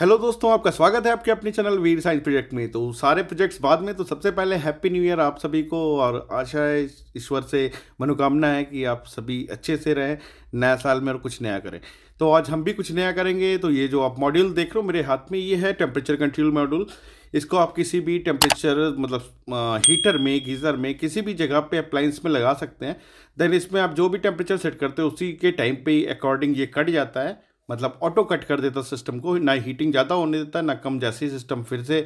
hello दोस्तों आपका स्वागत है आपके अपने चैनल वीर साइंस प्रोजेक्ट में तो सारे प्रोजेक्ट्स बाद में तो सबसे पहले हैप्पी न्यू ईयर आप सभी को और आशा है ईश्वर से मनोकामना है कि आप सभी अच्छे से रहें नया साल में और कुछ नया करें तो आज हम भी कुछ नया करेंगे तो ये जो आप मॉड्यूल देख रहे हो मेरे हाथ में ये है टेम्परेचर कंट्रोल मॉड्यूल इसको आप किसी भी टेम्परेचर मतलब हीटर में गीज़र में किसी भी जगह पे अप्लाइंस में लगा सकते हैं देन इसमें आप जो भी टेम्परेचर सेट करते हो उसी के टाइम पे अकॉर्डिंग ये कट जाता है मतलब ऑटो कट कर देता सिस्टम को ना हीटिंग ज़्यादा होने देता है ना कम जैसे ही सिस्टम फिर से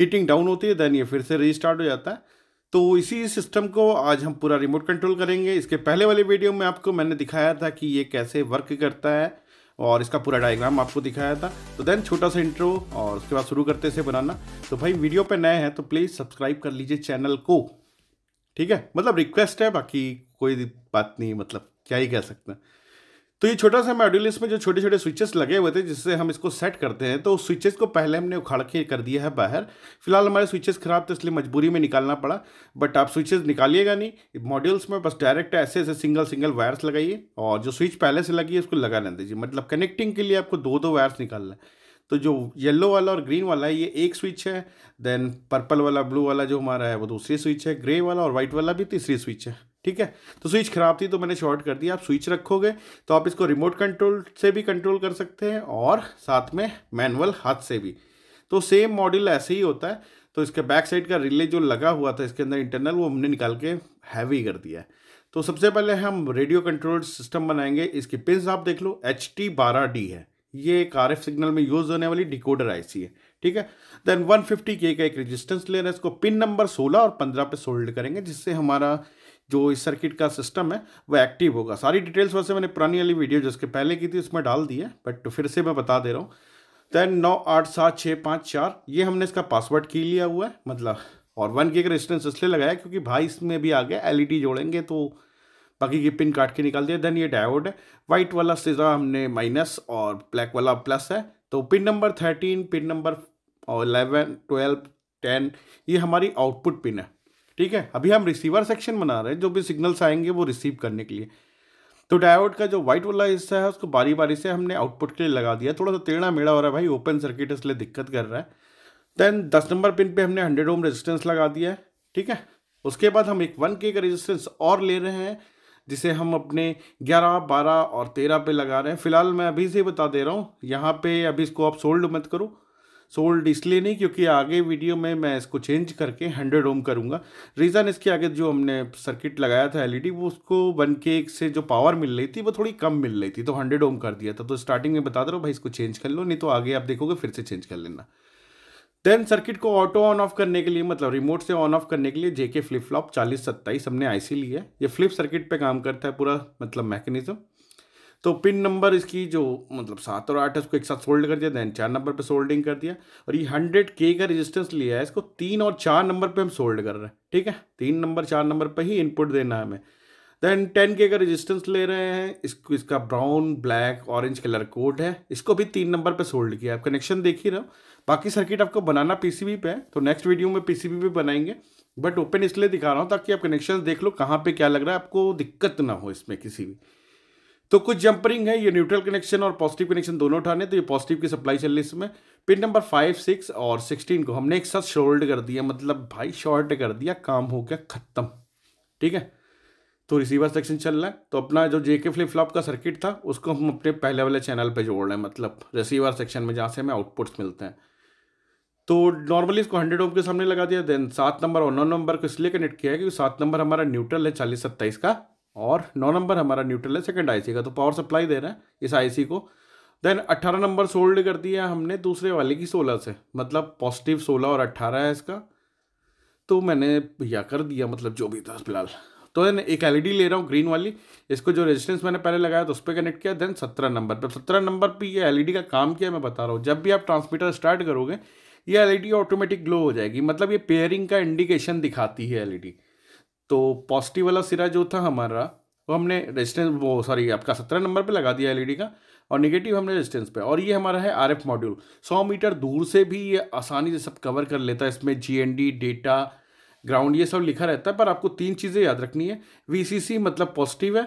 हीटिंग डाउन होती है देन ये फिर से रीस्टार्ट हो जाता है तो इसी सिस्टम को आज हम पूरा रिमोट कंट्रोल करेंगे इसके पहले वाले वीडियो में आपको मैंने दिखाया था कि ये कैसे वर्क करता है और इसका पूरा डायग्राम आपको दिखाया था तो देन छोटा सा इंट्रो और उसके बाद शुरू करते से बनाना तो भाई वीडियो पे नए हैं तो प्लीज़ सब्सक्राइब कर लीजिए चैनल को ठीक है मतलब रिक्वेस्ट है बाकी कोई बात नहीं मतलब क्या ही कह सकते हैं तो ये छोटा सा मॉड्यूल इसमें जो छोटे छोटे स्विचेस लगे हुए थे जिससे हम इसको सेट करते हैं तो उस स्विचेस को पहले हमने उखाड़ के कर दिया है बाहर फिलहाल हमारे स्विचेस ख़राब थे इसलिए मजबूरी में निकालना पड़ा बट आप स्विचेस निकालिएगा नहीं मॉड्यूल्स में बस डायरेक्ट ऐसे ऐसे सिंगल सिंगल वायर्स लगाइए और जो स्विच पहले से लगी है उसको लगाने दीजिए मतलब कनेक्टिंग के लिए आपको दो दो वायर्स निकालना है तो जो येलो वाला और ग्रीन वाला है ये एक स्विच है देन पर्पल वाला ब्लू वाला जो हमारा है वो दूसरी स्विच है ग्रे वाला और वाइट वाला भी तीसरी स्विच है ठीक है तो स्विच खराब थी तो मैंने शॉर्ट कर दिया आप स्विच रखोगे तो आप इसको रिमोट कंट्रोल से भी कंट्रोल कर सकते हैं और साथ में मैनुअल हाथ से भी तो सेम मॉडल ऐसे ही होता है तो इसके बैक साइड का रिले जो लगा हुआ था इसके अंदर इंटरनल वो हमने निकाल के हैवी कर दिया है तो सबसे पहले हम रेडियो कंट्रोल सिस्टम बनाएंगे इसकी पिंस आप देख लो एच टी बारह डी है ये एक आर सिग्नल में यूज होने वाली डिकोडर आईसी है ठीक है देन 150 के का एक रेजिस्टेंस लेना है इसको पिन नंबर 16 और 15 पे सोल्ड करेंगे जिससे हमारा जो इस सर्किट का सिस्टम है वो एक्टिव होगा सारी डिटेल्स वैसे मैंने पुरानी वाली वीडियो जिसके पहले की थी उसमें डाल दी है बट फिर से मैं बता दे रहा हूँ देन नौ आठ सात छः पाँच चार ये हमने इसका पासवर्ड की लिया हुआ है मतलब और वन के रेजिस्टेंस इसलिए लगाया क्योंकि भाई इसमें भी आ गया एल जोड़ेंगे तो बाकी की पिन काट के निकाल दिया देन ये डायवर्ड है वाइट वाला सीधा हमने माइनस और ब्लैक वाला प्लस है तो pin number thirteen pin number और इलेवन ट्वेल्व टेन ये हमारी आउटपुट पिन है ठीक है अभी हम रिसीवर सेक्शन बना रहे हैं जो भी सिग्नल्स आएंगे वो रिसीव करने के लिए तो डायोड का जो व्हाइट वाला हिस्सा है उसको बारी बारी से हमने आउटपुट के लिए लगा दिया थोड़ा सा टेढ़ा मेढ़ा हो रहा है भाई ओपन सर्किट इसलिए दिक्कत कर रहा है देन दस नंबर पिन पे हमने हंड्रेड ओम रेजिस्टेंस लगा दिया है ठीक है उसके बाद हम एक वन के का रेजिस्टेंस और ले रहे हैं जिसे हम अपने 11, 12 और 13 पे लगा रहे हैं फिलहाल मैं अभी से बता दे रहा हूँ यहाँ पे अभी इसको आप सोल्ड मत करो सोल्ड इसलिए नहीं क्योंकि आगे वीडियो में मैं इसको चेंज करके हंड्रेड ओम करूँगा रीज़न इसके आगे जो हमने सर्किट लगाया था एलईडी e वो उसको वन के से जो पावर मिल रही थी वो थोड़ी कम मिल रही थी तो हंड्रेड ओम कर दिया था तो स्टार्टिंग में बता दो भाई इसको चेंज कर लो नहीं तो आगे आप देखोगे फिर से चेंज कर लेना देन सर्किट को ऑटो ऑन ऑफ करने के लिए मतलब रिमोट से ऑन ऑफ करने के लिए जेके फ्लिप फ्लॉप चालीस सत्ताईस हमने आईसी लिया है ये फ्लिप सर्किट पे काम करता है पूरा मतलब मैकेनिज्म तो पिन नंबर इसकी जो मतलब सात और आठ है उसको एक साथ सोल्ड कर दिया दैन चार नंबर पे सोल्डिंग कर दिया और ये हंड्रेड के का रेजिस्टेंस लिया है इसको तीन और चार नंबर पे हम सोल्ड कर रहे हैं ठीक है तीन नंबर चार नंबर पे ही इनपुट देना है हमें देन टेन के का रेजिस्टेंस ले रहे हैं इसको इसका brown black orange colour code है इसको भी तीन नंबर पर सोल्ड किया आप कनेक्शन देख ही रहे हो बाकी सर्किट आपको बनाना पी पे है तो नेक्स्ट वीडियो में पी सी बनाएंगे बट ओपन इसलिए दिखा रहा हूँ ताकि आप कनेक्शन देख लो कहाँ पे क्या लग रहा है आपको दिक्कत ना हो इसमें किसी भी तो कुछ जंपरिंग है ये न्यूट्रल कनेक्शन और पॉजिटिव कनेक्शन दोनों उठाने तो ये पॉजिटिव की सप्लाई चल रही इसमें पिन नंबर फाइव सिक्स और सिक्सटीन को हमने एक साथ शोल्ड कर दिया मतलब भाई शॉर्ट कर दिया काम हो गया खत्म ठीक है तो रिसीवर सेक्शन चल रहा है तो अपना जो जेके फ्लिप फ्लॉप का सर्किट था उसको हम अपने पहले वाले चैनल पर जोड़ रहे हैं मतलब रिसीवर सेक्शन में जहाँ से हमें आउटपुट्स मिलते हैं तो नॉर्मली इसको हंड्रेड ओम के सामने लगा दिया देन सात नंबर और नौ नंबर को इसलिए कनेक्ट किया है क्योंकि सात नंबर हमारा न्यूट्रल है चालीस सत्ताईस का और नौ नंबर हमारा न्यूट्रल है सेकेंड आईसी का तो पावर सप्लाई दे रहा है इस आईसी को देन अट्ठारह नंबर सोल्ड कर दिया हमने दूसरे वाले की सोलह से मतलब पॉजिटिव सोलह और अट्ठारह है इसका तो मैंने भैया कर दिया मतलब जो भी था फिलहाल तो देन एक एल e ले रहा हूँ ग्रीन वाली इसको जो रेजिस्टेंस मैंने पहले लगाया तो उस पर कनेक्ट किया देन सत्रह नंबर पर सत्रह नंबर पर ये एल e का काम किया मैं बता रहा हूँ जब भी आप ट्रांसमीटर स्टार्ट करोगे ये एल ऑटोमेटिक ग्लो हो जाएगी मतलब ये पेयरिंग का इंडिकेशन दिखाती है एल तो पॉजिटिव वाला सिरा जो था हमारा वो हमने रेजिस्टेंस वो सॉरी आपका सत्रह नंबर पे लगा दिया एलईडी e का और नेगेटिव हमने रेजिस्टेंस पे और ये हमारा है आरएफ मॉड्यूल सौ मीटर दूर से भी ये आसानी से सब कवर कर लेता है इसमें जीएनडी डेटा ग्राउंड ये सब लिखा रहता है पर आपको तीन चीज़ें याद रखनी है वी मतलब पॉजिटिव है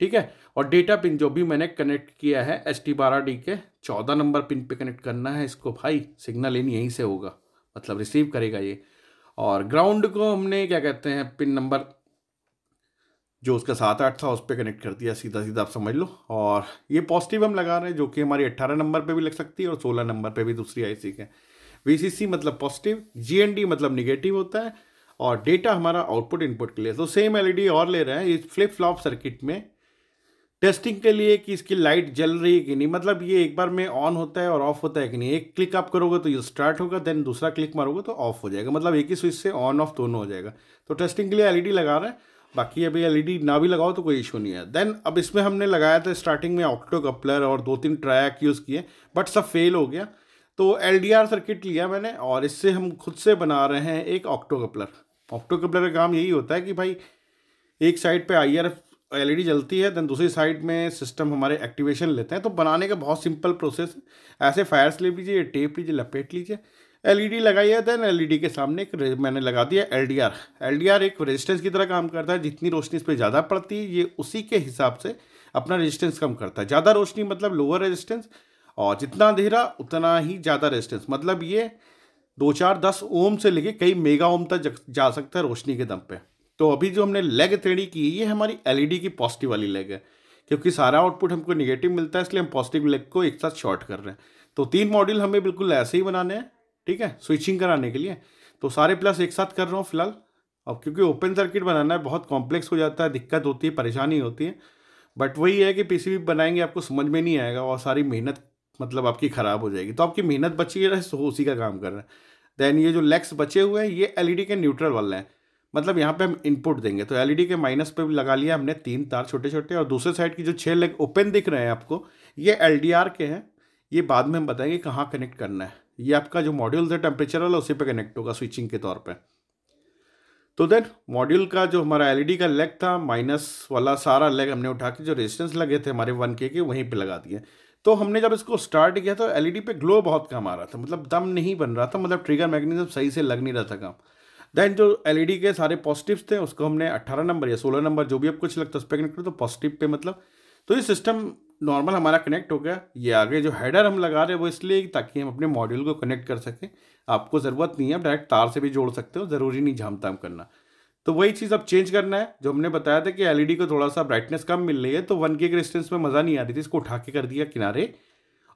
ठीक है और डेटा पिन जो भी मैंने कनेक्ट किया है एस टी बारह डी के चौदह नंबर पिन पर कनेक्ट करना है इसको भाई सिग्नल इन यहीं से होगा मतलब रिसीव करेगा ये और ग्राउंड को हमने क्या कहते हैं पिन नंबर जो उसका सात आठ था उस पर कनेक्ट कर दिया सीधा सीधा आप समझ लो और ये पॉजिटिव हम लगा रहे हैं जो कि हमारी अट्ठारह नंबर पे भी लग सकती है और सोलह नंबर पे भी दूसरी सी के वीसीसी मतलब पॉजिटिव जीएनडी मतलब निगेटिव होता है और डेटा हमारा आउटपुट इनपुट के लिए तो सेम एलईडी e और ले रहे हैं इस फ्लिप फ्लॉप सर्किट में टेस्टिंग के लिए कि इसकी लाइट जल रही है कि नहीं मतलब ये एक बार में ऑन होता है और ऑफ होता है कि नहीं एक क्लिक आप करोगे तो ये स्टार्ट होगा देन दूसरा क्लिक मारोगे तो ऑफ हो जाएगा मतलब एक ही स्विच से ऑन ऑफ दोनों हो जाएगा तो टेस्टिंग के लिए एलईडी लगा रहे हैं बाकी अभी एलईडी ना भी लगाओ तो कोई इशू नहीं है देन अब इसमें हमने लगाया था स्टार्टिंग में ऑक्टो कपलर और दो तीन ट्रैक यूज़ किए बट सब फेल हो गया तो एल सर्किट लिया मैंने और इससे हम खुद से बना रहे हैं एक ऑक्टो कपलर ऑक्टो कपलर का काम यही होता है कि भाई एक साइड पे आई एलईडी जलती है देन दूसरी साइड में सिस्टम हमारे एक्टिवेशन लेते हैं तो बनाने का बहुत सिंपल प्रोसेस ऐसे फायर्स ले लीजिए टेप लीजिए लपेट लीजिए एलईडी लगाई है देन एलईडी के सामने एक मैंने लगा दिया एलडीआर एलडीआर एक रेजिस्टेंस की तरह काम करता है जितनी रोशनी इस पर ज़्यादा पड़ती है ये उसी के हिसाब से अपना रेजिस्टेंस कम करता है ज़्यादा रोशनी मतलब लोअर रेजिस्टेंस और जितना अंधेरा उतना ही ज़्यादा रेजिस्टेंस मतलब ये दो चार दस ओम से लेके कई मेगा ओम तक जा सकता है रोशनी के दम पर तो अभी जो हमने लेग थ्रेडी की ये हमारी एलईडी e की पॉजिटिव वाली लेग है क्योंकि सारा आउटपुट हमको निगेटिव मिलता है इसलिए हम पॉजिटिव लेग को एक साथ शॉर्ट कर रहे हैं तो तीन मॉड्यूल हमें बिल्कुल ऐसे ही बनाने हैं ठीक है स्विचिंग कराने के लिए तो सारे प्लस एक साथ कर रहा हूँ फिलहाल अब क्योंकि ओपन सर्किट बनाना है बहुत कॉम्प्लेक्स हो जाता है दिक्कत होती है परेशानी होती है बट वही है कि पीसीबी बनाएंगे आपको समझ में नहीं आएगा और सारी मेहनत मतलब आपकी ख़राब हो जाएगी तो आपकी मेहनत बची है उसी का काम कर रहा है देन ये जो लेग्स बचे हुए हैं ये एलईडी e के न्यूट्रल वाले हैं मतलब यहाँ पे हम इनपुट देंगे तो एलईडी e के माइनस पे भी लगा लिया हमने तीन तार छोटे छोटे और दूसरे साइड की जो छः लेग ओपन दिख रहे हैं आपको ये एल के हैं ये बाद में हम बताएंगे कहाँ कनेक्ट करना है ये आपका जो मॉड्यूल है टेम्परेचर वाला उसी पर कनेक्ट होगा स्विचिंग के तौर पर तो देन मॉड्यूल का जो हमारा एल e का लेग था माइनस वाला सारा लेग हमने उठा के जो रेजिस्टेंस लगे थे हमारे वन के वहीं पर लगा दिए तो हमने जब इसको स्टार्ट किया तो एलईडी e पे ग्लो बहुत कम आ रहा था मतलब दम नहीं बन रहा था मतलब ट्रिगर मैकेनिज्म सही से लग नहीं रहा था काम देन जो एलईडी e के सारे पॉजिटिव्स थे उसको हमने 18 नंबर या 16 नंबर जो भी आप कुछ लगता है उस पर कनेक्ट करो तो पॉजिटिव पे मतलब तो ये सिस्टम नॉर्मल हमारा कनेक्ट हो गया ये आगे जो हैडर हम लगा रहे हैं वो इसलिए ताकि हम अपने मॉड्यूल को कनेक्ट कर सकें आपको ज़रूरत नहीं है डायरेक्ट तार से भी जोड़ सकते हो ज़रूरी नहीं झामताम करना तो वही चीज़ अब चेंज करना है जो हमने बताया था कि एलईडी e को थोड़ा सा ब्राइटनेस कम मिल रही है तो वन के रिस्टेंस में मज़ा नहीं आ रही थी इसको उठा के कर दिया किनारे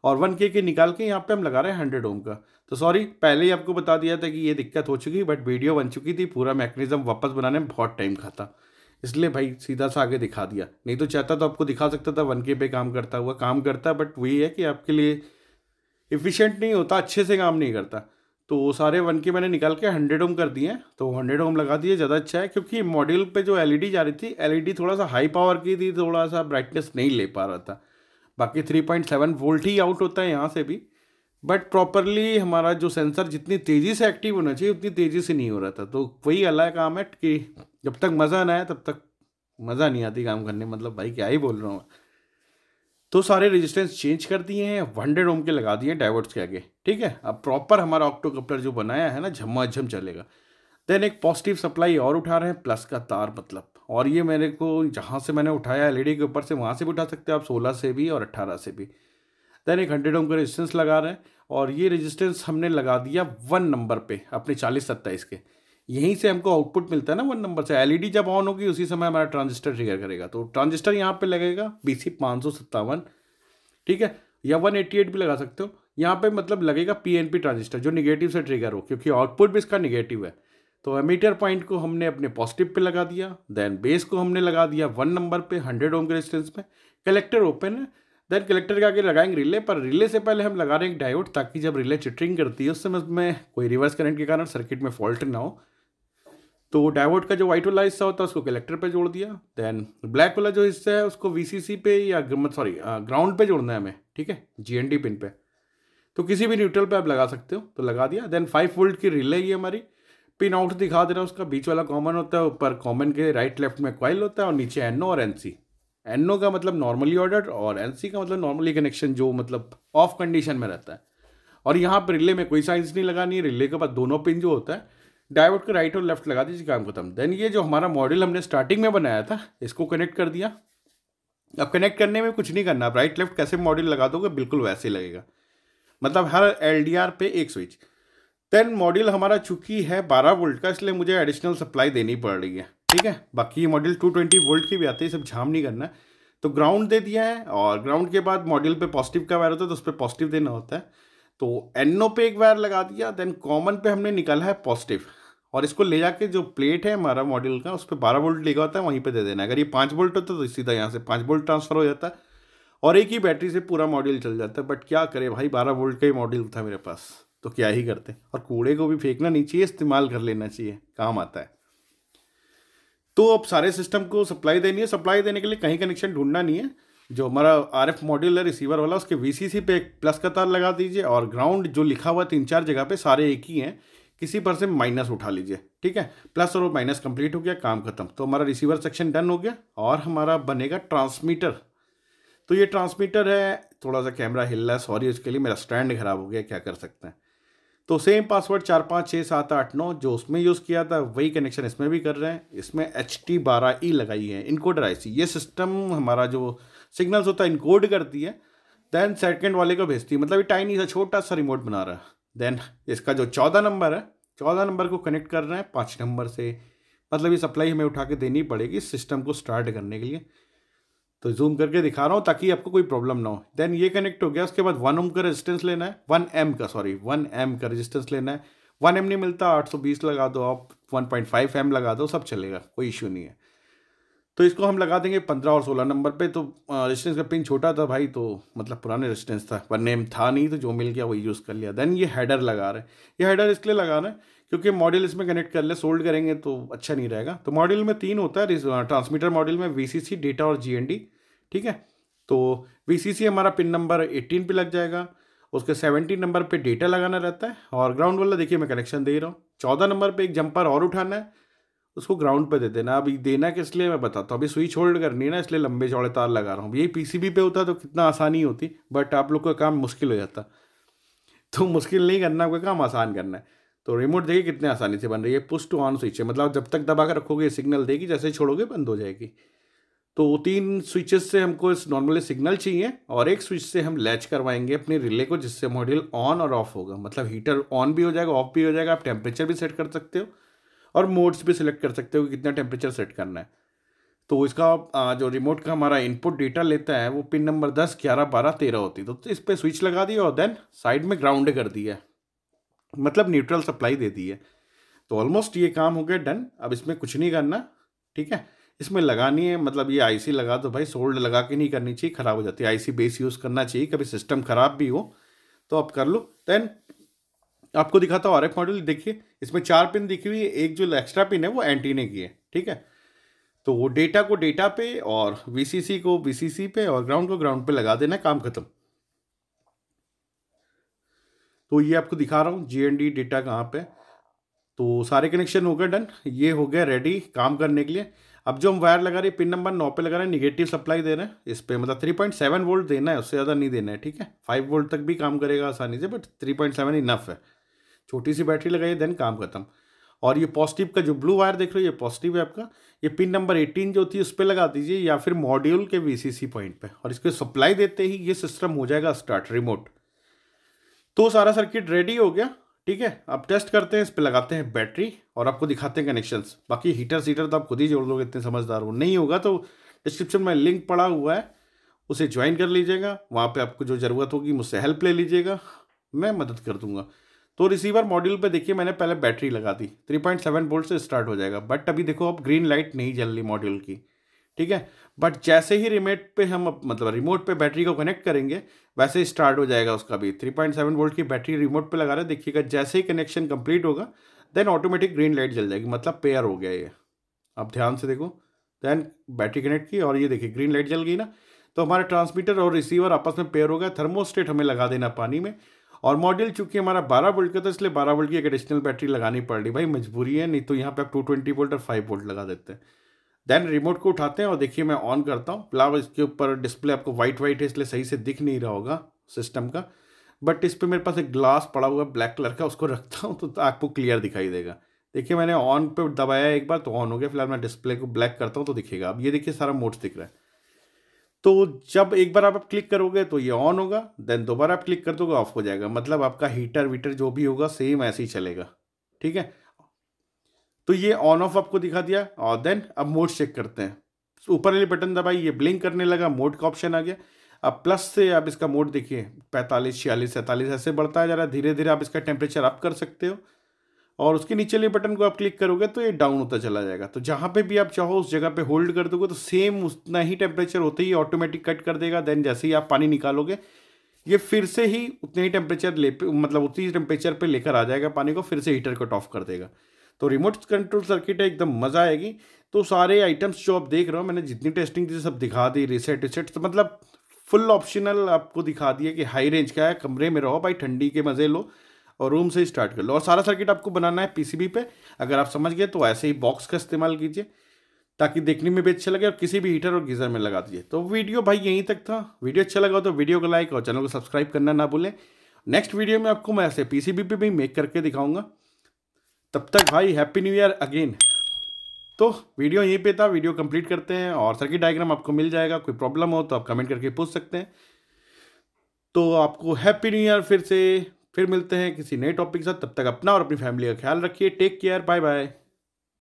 और वन के के निकाल के यहाँ पे हम लगा रहे हैं हंड्रेड ओम का तो सॉरी पहले ही आपको बता दिया था कि ये दिक्कत हो चुकी बट वीडियो बन चुकी थी पूरा मैकेनिज्म वापस बनाने में बहुत टाइम खाता इसलिए भाई सीधा सा आगे दिखा दिया नहीं तो चाहता तो आपको दिखा सकता था वन के पे काम करता हुआ काम करता बट वही है कि आपके लिए इफ़िशेंट नहीं होता अच्छे से काम नहीं करता तो वो सारे वन के मैंने निकाल के हंड्रेड ओम कर दिए तो हंड्रेड ओम लगा दिए ज़्यादा अच्छा है क्योंकि मॉड्यूल पे जो एलईडी जा रही थी एलईडी थोड़ा सा हाई पावर की थी थोड़ा सा ब्राइटनेस नहीं ले पा रहा था बाकी थ्री पॉइंट सेवन वोल्ट ही आउट होता है यहाँ से भी बट प्रॉपरली हमारा जो सेंसर जितनी तेज़ी से एक्टिव होना चाहिए उतनी तेज़ी से नहीं हो रहा था तो वही अलग काम है कि जब तक मज़ा ना आए तब तक मज़ा नहीं आती काम करने मतलब भाई क्या ही बोल रहा हूँ तो सारे रेजिस्टेंस चेंज कर दिए हैं हंड्रेड ओम के लगा दिए डाइवर्ट्स के आगे ठीक है अब प्रॉपर हमारा ऑक्टो कपलर जो बनाया है ना झमाझम चलेगा देन एक पॉजिटिव सप्लाई और उठा रहे हैं प्लस का तार मतलब और ये मेरे को जहाँ से मैंने उठाया एल e के ऊपर से वहाँ से भी उठा सकते हो आप सोलह से भी और अट्ठारह से भी देन एक हंड्रेड ओम का रजिस्टेंस लगा रहे हैं और ये रजिस्टेंस हमने लगा दिया वन नंबर पर अपने चालीस सत्ताईस के यहीं से हमको आउटपुट मिलता है ना वन नंबर से एलईडी e जब ऑन होगी उसी समय हमारा ट्रांजिस्टर ट्रिगर करेगा तो ट्रांजिस्टर यहाँ पे लगेगा बी सी पाँच सौ सत्तावन ठीक है या वन एट्टी एट भी लगा सकते हो यहाँ पे मतलब लगेगा पी एन पी ट्रांजिस्टर जो निगेटिव से ट्रिगर हो क्योंकि आउटपुट भी इसका निगेटिव है तो एमीटर पॉइंट को हमने अपने पॉजिटिव पे लगा दिया देन बेस को हमने लगा दिया वन नंबर पे हंड्रेड ओम के रेजिस्टेंस में कलेक्टर ओपन है देन कलेक्टर के आगे लगाएंगे रिले पर रिले से पहले हम लगा रहे हैं एक डायोड ताकि जब रिले चिटरिंग करती है उस समय में मतलब कोई रिवर्स करंट के कारण सर्किट में फॉल्ट ना हो तो डायवर्ट का जो व्हाइट वाला हिस्सा होता है उसको कलेक्टर पे जोड़ दिया देन ब्लैक वाला जो हिस्सा है उसको वीसीसी पे या सॉरी ग्राउंड मतलब पे जोड़ना है हमें ठीक है जीएनडी पिन पे तो किसी भी न्यूट्रल पे आप लगा सकते हो तो लगा दिया देन फाइव वोल्ट की रिले ये हमारी पिन आउट दिखा दे रहा हूँ उसका बीच वाला कॉमन होता है ऊपर कॉमन के राइट लेफ्ट में क्वाइल होता है और नीचे एनओ और एनसी एनओ का मतलब नॉर्मली ऑर्डर और एनसी का मतलब नॉर्मली कनेक्शन जो मतलब ऑफ कंडीशन में रहता है और यहाँ पर रिले में कोई साइंस नहीं लगानी है रिले के पास दोनों पिन जो होता है डायवर्ट को राइट और लेफ्ट लगा दीजिए काम खत्म देन ये जो हमारा मॉडल हमने स्टार्टिंग में बनाया था इसको कनेक्ट कर दिया अब कनेक्ट करने में कुछ नहीं करना आप राइट लेफ्ट कैसे मॉडल लगा दोगे बिल्कुल वैसे लगेगा मतलब हर एल पे एक स्विच देन मॉड्यूल हमारा चुकी है 12 वोल्ट का इसलिए मुझे एडिशनल सप्लाई देनी पड़ रही है ठीक है बाकी ये मॉड्यूल 220 वोल्ट की भी आते हैं सब झाम नहीं करना तो ग्राउंड दे दिया है और ग्राउंड के बाद मॉड्यूल पे पॉजिटिव का वायर होता है तो उस पर पॉजिटिव देना होता है तो एनो पे एक वायर लगा दिया देन कॉमन पे हमने निकाला है पॉजिटिव और इसको ले जाके जो प्लेट है हमारा मॉड्यूल का उस पर बारह वोल्ट लिखा होता है वहीं पर दे देना अगर ये पाँच वोल्ट होता तो सीधा यहाँ से पाँच वोल्ट ट्रांसफर हो जाता और एक ही बैटरी से पूरा मॉड्यूल चल जाता है बट क्या करे भाई बारह वोल्ट का ही मॉड्यूल था मेरे पास तो क्या ही करते और कूड़े को भी फेंकना नहीं चाहिए इस्तेमाल कर लेना चाहिए काम आता है तो अब सारे सिस्टम को सप्लाई देनी है सप्लाई देने के लिए कहीं कनेक्शन ढूंढना नहीं है जो हमारा आर एफ मॉड्यूल है रिसीवर वाला उसके वी सी सी पे एक प्लस का तार लगा दीजिए और ग्राउंड जो लिखा हुआ तीन चार जगह पे सारे एक ही हैं किसी पर से माइनस उठा लीजिए ठीक है प्लस और माइनस कंप्लीट हो गया काम खत्म तो हमारा रिसीवर सेक्शन डन हो गया और हमारा बनेगा ट्रांसमीटर तो ये ट्रांसमीटर है थोड़ा सा कैमरा हिल रहा है सॉरी उसके लिए मेरा स्टैंड खराब हो गया क्या कर सकते हैं तो सेम पासवर्ड चार पाँच छः सात आठ नौ जो उसमें यूज़ किया था वही कनेक्शन इसमें भी कर रहे हैं इसमें एच टी बारह ई लगाई है इनकोडर आई ये सिस्टम हमारा जो सिग्नल्स होता है इनकोड करती है देन सेकेंड वाले को भेजती है मतलब ये टाइनी सा छोटा सा रिमोट बना रहा है देन इसका जो चौदह नंबर है चौदह नंबर को कनेक्ट कर रहे हैं पाँच नंबर से मतलब ये सप्लाई हमें उठा के देनी पड़ेगी सिस्टम को स्टार्ट करने के लिए तो जूम करके दिखा रहा हूँ ताकि आपको कोई प्रॉब्लम ना हो देन ये कनेक्ट हो गया उसके बाद वन ओम का रेजिस्टेंस लेना है वन एम का सॉरी वन एम का रेजिस्टेंस लेना है वन एम नहीं मिलता आठ सौ बीस लगा दो आप वन पॉइंट फाइव एम लगा दो सब चलेगा कोई इश्यू नहीं है तो इसको हम लगा देंगे पंद्रह और सोलह नंबर पे तो रेजिस्टेंस का पिन छोटा था भाई तो मतलब पुराने रेजिस्टेंस था वन एम था नहीं तो जो मिल गया वही यूज़ कर लिया देन ये हेडर लगा रहे हैं ये हेडर इसलिए लगा रहे हैं क्योंकि मॉड्यूल इसमें कनेक्ट कर ले सोल्ड करेंगे तो अच्छा नहीं रहेगा तो मॉड्यूल में तीन होता है ट्रांसमीटर मॉड्यूल में वी डेटा और जी ठीक है तो वी हमारा पिन नंबर एट्टीन पर लग जाएगा उसके सेवनटीन नंबर पर डेटा लगाना रहता है और ग्राउंड वाला देखिए मैं कनेक्शन दे रहा हूँ चौदह नंबर पर एक जंपर और उठाना है उसको ग्राउंड पे दे देना अभी देना किस लिए मैं बताता हूँ अभी स्विच होल्ड करनी है ना इसलिए लंबे चौड़े तार लगा रहा हूँ ये पीसीबी पे होता तो कितना आसानी होती बट आप लोग का काम मुश्किल हो जाता तो मुश्किल नहीं करना आपका काम आसान करना है तो रिमोट देखिए कितने आसानी से बन रही है पुश टू ऑन स्विच है मतलब जब तक दबा कर रखोगे सिग्नल देगी जैसे छोड़ोगे बंद हो जाएगी तो तीन स्विचेस से हमको इस नॉर्मली सिग्नल चाहिए और एक स्विच से हम लैच करवाएंगे अपने रिले को जिससे मॉड्यूल ऑन और ऑफ होगा मतलब हीटर ऑन भी हो जाएगा ऑफ भी हो जाएगा आप टेम्परेचर भी सेट कर सकते हो और मोड्स भी सिलेक्ट कर सकते हो कि कितना टेम्परेचर सेट करना है तो इसका जो रिमोट का हमारा इनपुट डेटा लेता है वो पिन नंबर दस ग्यारह बारह तेरह होती है तो इस पर स्विच लगा दिया और देन साइड में ग्राउंड कर दिया मतलब न्यूट्रल सप्लाई दे दी है तो ऑलमोस्ट ये काम हो गया डन अब इसमें कुछ नहीं करना ठीक है इसमें लगानी है मतलब ये आईसी लगा तो भाई सोल्ड लगा के नहीं करनी चाहिए ख़राब हो जाती है आईसी बेस यूज़ करना चाहिए कभी सिस्टम ख़राब भी हो तो आप कर लो दैन आपको दिखाता हूँ आर मॉडल देखिए इसमें चार पिन दिखी हुई है एक जो एक्स्ट्रा पिन है वो एंटीने की है ठीक है तो वो डेटा को डेटा पे और सी को सी पे और ग्राउंड को ग्राउंड पे लगा देना काम खत्म तो ये आपको दिखा रहा हूँ जी डी डेटा कहाँ पर तो सारे कनेक्शन हो गए डन ये हो गया रेडी काम करने के लिए अब जो हम वायर लगा रहे हैं पिन नंबर नौ पे लगा रहे हैं निगेटिव सप्लाई दे रहे हैं इस पर मतलब थ्री पॉइंट सेवन वोल्ट देना है उससे ज़्यादा नहीं देना है ठीक है फाइव वोल्ट तक भी काम करेगा आसानी से but three point seven enough है छोटी सी बैटरी लगाइए देन काम खत्म और ये पॉजिटिव का जो ब्लू वायर देख रहे हो ये पॉजिटिव है आपका ये पिन नंबर एटीन जो थी उस पर लगा दीजिए या फिर मॉड्यूल के सी पॉइंट पर और इसको सप्लाई देते ही ये सिस्टम हो जाएगा स्टार्ट रिमोट तो सारा सर्किट रेडी हो गया ठीक है अब टेस्ट करते हैं इस पर लगाते हैं बैटरी और आपको दिखाते हैं कनेक्शन बाकी हीटर सीटर तो आप खुद ही जोड़ लोगे इतने समझदार हो नहीं होगा तो डिस्क्रिप्शन में लिंक पड़ा हुआ है उसे ज्वाइन कर लीजिएगा वहाँ पे आपको जो ज़रूरत होगी मुझसे हेल्प ले लीजिएगा मैं मदद कर दूंगा तो रिसीवर मॉड्यूल पे देखिए मैंने पहले बैटरी लगा दी 3.7 वोल्ट से स्टार्ट हो जाएगा बट अभी देखो अब ग्रीन लाइट नहीं जल रही मॉड्यूल की ठीक है बट जैसे ही रिमोट पे हम मतलब रिमोट पे बैटरी को कनेक्ट करेंगे वैसे ही स्टार्ट हो जाएगा उसका भी 3.7 वोल्ट की बैटरी रिमोट पे लगा रहे देखिएगा जैसे ही कनेक्शन कंप्लीट होगा देन ऑटोमेटिक ग्रीन लाइट जल जाएगी मतलब पेयर हो गया ये आप ध्यान से देखो देन बैटरी कनेक्ट की और ये देखिए ग्रीन लाइट जल गई ना तो हमारे ट्रांसमीटर और रिसीवर आपस में पेयर हो गया थर्मोस्टेट हमें लगा देना पानी में और मॉडल चूंकि हमारा बारह वोल्ट का था इसलिए बारह वोल्ट की एक एडिशनल बैटरी लगानी पड़ रही भाई मजबूरी है नहीं तो यहाँ पे आप ट्वेंटी वोल्ट और फाइव वोल्ट लगा देते हैं देन रिमोट को उठाते हैं और देखिए मैं ऑन करता हूँ फिलहाल इसके ऊपर डिस्प्ले आपको वाइट वाइट है इसलिए सही से दिख नहीं रहा होगा सिस्टम का बट इस पर मेरे पास एक ग्लास पड़ा हुआ ब्लैक कलर का उसको रखता हूँ तो आपको क्लियर दिखाई देगा देखिए मैंने ऑन पे दबाया एक बार तो ऑन हो गया फिलहाल मैं डिस्प्ले को ब्लैक करता हूँ तो दिखेगा अब ये देखिए सारा मोड्स दिख रहा है तो जब एक बार आप क्लिक करोगे तो ये ऑन होगा देन दोबारा आप क्लिक कर दोगे ऑफ हो जाएगा मतलब आपका हीटर वीटर जो भी होगा सेम ऐसे ही चलेगा ठीक है तो ये ऑन ऑफ आपको दिखा दिया और देन अब मोड चेक करते हैं तो ऊपर वाले बटन दबाई ये ब्लिंक करने लगा मोड का ऑप्शन आ गया अब प्लस से आप इसका मोड देखिए पैंतालीस छियालीस सैंतालीस ऐसे बढ़ता है जा रहा धीरे धीरे आप इसका टेम्परेचर अप कर सकते हो और उसके नीचे वाले बटन को आप क्लिक करोगे तो ये डाउन होता चला जाएगा तो जहाँ पे भी आप चाहो उस जगह पे होल्ड कर दोगे तो सेम उतना ही टेम्परेचर होते ही ऑटोमेटिक कट कर देगा देन जैसे ही आप पानी निकालोगे ये फिर से ही उतने ही टेम्परेचर ले मतलब उतनी टेम्परेचर पर लेकर आ जाएगा पानी को फिर से हीटर कट ऑफ कर देगा तो रिमोट कंट्रोल सर्किट है एकदम मज़ा आएगी तो सारे आइटम्स जो आप देख रहे हो मैंने जितनी टेस्टिंग थी सब दिखा दी रिसेट रिसेट तो मतलब फुल ऑप्शनल आपको दिखा दिया कि हाई रेंज का है कमरे में रहो भाई ठंडी के मज़े लो और रूम से स्टार्ट कर लो और सारा सर्किट आपको बनाना है पीसीबी पे अगर आप समझ गए तो ऐसे ही बॉक्स का इस्तेमाल कीजिए ताकि देखने में भी अच्छा लगे और किसी भी हीटर और गीज़र में लगा दीजिए तो वीडियो भाई यहीं तक था वीडियो अच्छा लगा तो वीडियो को लाइक और चैनल को सब्सक्राइब करना ना भूलें नेक्स्ट वीडियो में आपको मैं ऐसे पी पे भी मेक करके दिखाऊंगा तब तक भाई हैप्पी न्यू ईयर अगेन तो वीडियो यहीं पे था वीडियो कंप्लीट करते हैं और सर्किट डायग्राम आपको मिल जाएगा कोई प्रॉब्लम हो तो आप कमेंट करके पूछ सकते हैं तो आपको हैप्पी न्यू ईयर फिर से फिर मिलते हैं किसी नए टॉपिक के साथ तब तक अपना और अपनी फैमिली का ख्याल रखिए टेक केयर बाय बाय